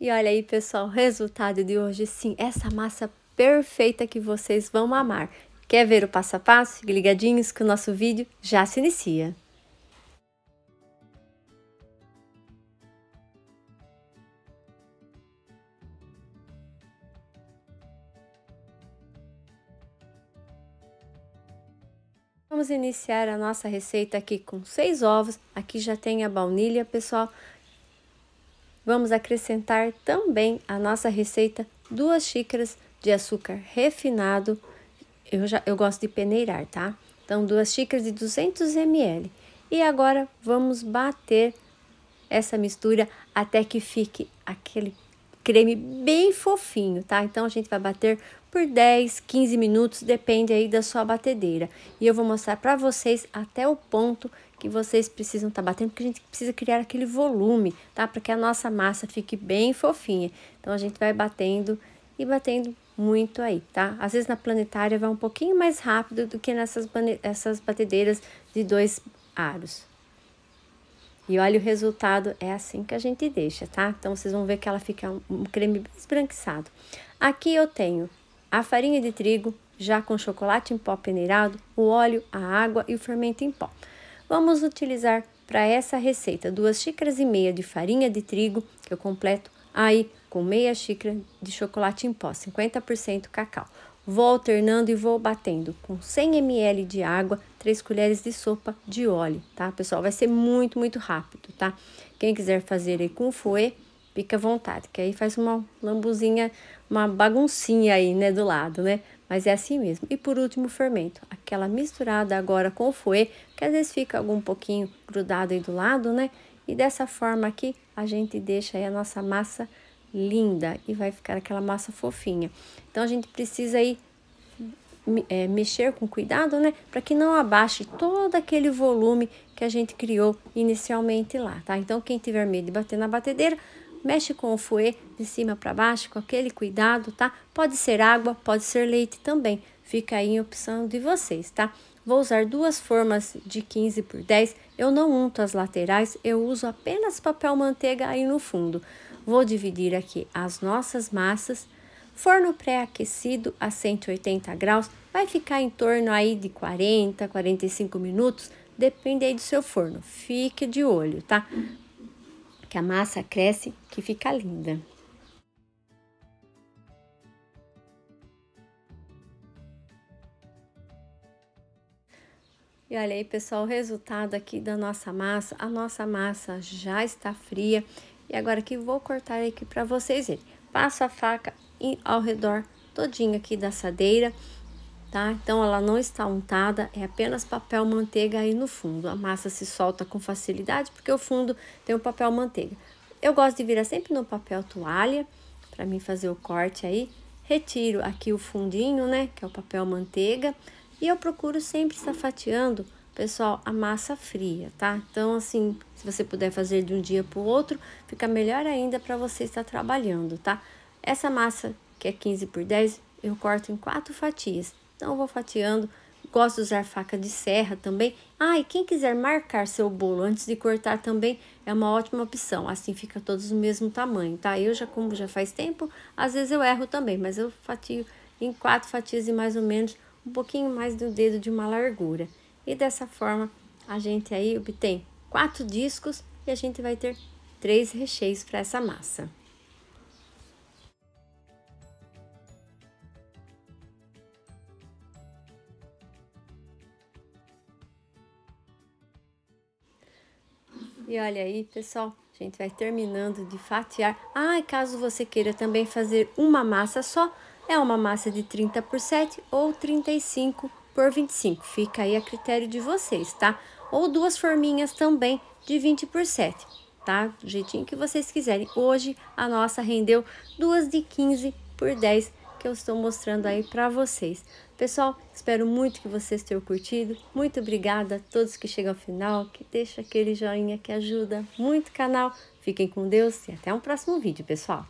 E olha aí, pessoal, o resultado de hoje, sim, essa massa perfeita que vocês vão amar. Quer ver o passo a passo? Fique ligadinhos que o nosso vídeo já se inicia. Vamos iniciar a nossa receita aqui com seis ovos. Aqui já tem a baunilha, pessoal vamos acrescentar também à nossa receita duas xícaras de açúcar refinado. Eu, já, eu gosto de peneirar, tá? Então, duas xícaras de 200 ml. E agora vamos bater essa mistura até que fique aquele creme bem fofinho, tá? Então, a gente vai bater por 10, 15 minutos, depende aí da sua batedeira. E eu vou mostrar para vocês até o ponto que vocês precisam estar tá batendo, porque a gente precisa criar aquele volume, tá? Para que a nossa massa fique bem fofinha. Então, a gente vai batendo e batendo muito aí, tá? Às vezes na planetária vai um pouquinho mais rápido do que nessas essas batedeiras de dois aros. E olha o resultado, é assim que a gente deixa, tá? Então, vocês vão ver que ela fica um creme esbranquiçado. Aqui eu tenho a farinha de trigo, já com chocolate em pó peneirado, o óleo, a água e o fermento em pó. Vamos utilizar para essa receita duas xícaras e meia de farinha de trigo, que eu completo aí com meia xícara de chocolate em pó, 50% cacau. Vou alternando e vou batendo com 100 ml de água, 3 colheres de sopa de óleo, tá? Pessoal, vai ser muito, muito rápido, tá? Quem quiser fazer aí com fouet, fica à vontade, que aí faz uma lambuzinha, uma baguncinha aí, né, do lado, né? mas é assim mesmo. E por último, o fermento, aquela misturada agora com o fouet, que às vezes fica algum pouquinho grudado aí do lado, né? E dessa forma aqui, a gente deixa aí a nossa massa linda e vai ficar aquela massa fofinha. Então, a gente precisa aí é, mexer com cuidado, né? Para que não abaixe todo aquele volume que a gente criou inicialmente lá, tá? Então, quem tiver medo de bater na batedeira, mexe com o fouet de cima para baixo, com aquele cuidado, tá? Pode ser água, pode ser leite também, fica aí em opção de vocês, tá? Vou usar duas formas de 15 por 10, eu não unto as laterais, eu uso apenas papel manteiga aí no fundo. Vou dividir aqui as nossas massas, forno pré-aquecido a 180 graus, vai ficar em torno aí de 40, 45 minutos, depende aí do seu forno, fique de olho, tá? que a massa cresce, que fica linda. E olha aí, pessoal, o resultado aqui da nossa massa. A nossa massa já está fria. E agora que vou cortar aqui para vocês verem. Passo a faca ao redor todinho aqui da assadeira tá? Então ela não está untada, é apenas papel manteiga aí no fundo. A massa se solta com facilidade porque o fundo tem o papel manteiga. Eu gosto de virar sempre no papel toalha para mim fazer o corte aí. Retiro aqui o fundinho, né, que é o papel manteiga, e eu procuro sempre estar fatiando, pessoal, a massa fria, tá? Então assim, se você puder fazer de um dia para o outro, fica melhor ainda para você estar trabalhando, tá? Essa massa que é 15 por 10, eu corto em quatro fatias. Então eu vou fatiando. Gosto de usar faca de serra também. Ah, e quem quiser marcar seu bolo antes de cortar também é uma ótima opção. Assim fica todos do mesmo tamanho, tá? Eu já como já faz tempo, às vezes eu erro também, mas eu fatio em quatro fatias e mais ou menos um pouquinho mais do dedo de uma largura. E dessa forma a gente aí obtém quatro discos e a gente vai ter três recheios para essa massa. E olha aí, pessoal, a gente vai terminando de fatiar. Ah, e caso você queira também fazer uma massa só, é uma massa de 30 por 7 ou 35 por 25. Fica aí a critério de vocês, tá? Ou duas forminhas também de 20 por 7, tá? Do jeitinho que vocês quiserem. Hoje a nossa rendeu duas de 15 por 10 que eu estou mostrando aí para vocês. Pessoal, espero muito que vocês tenham curtido. Muito obrigada a todos que chegam ao final, que deixam aquele joinha que ajuda muito o canal. Fiquem com Deus e até um próximo vídeo, pessoal.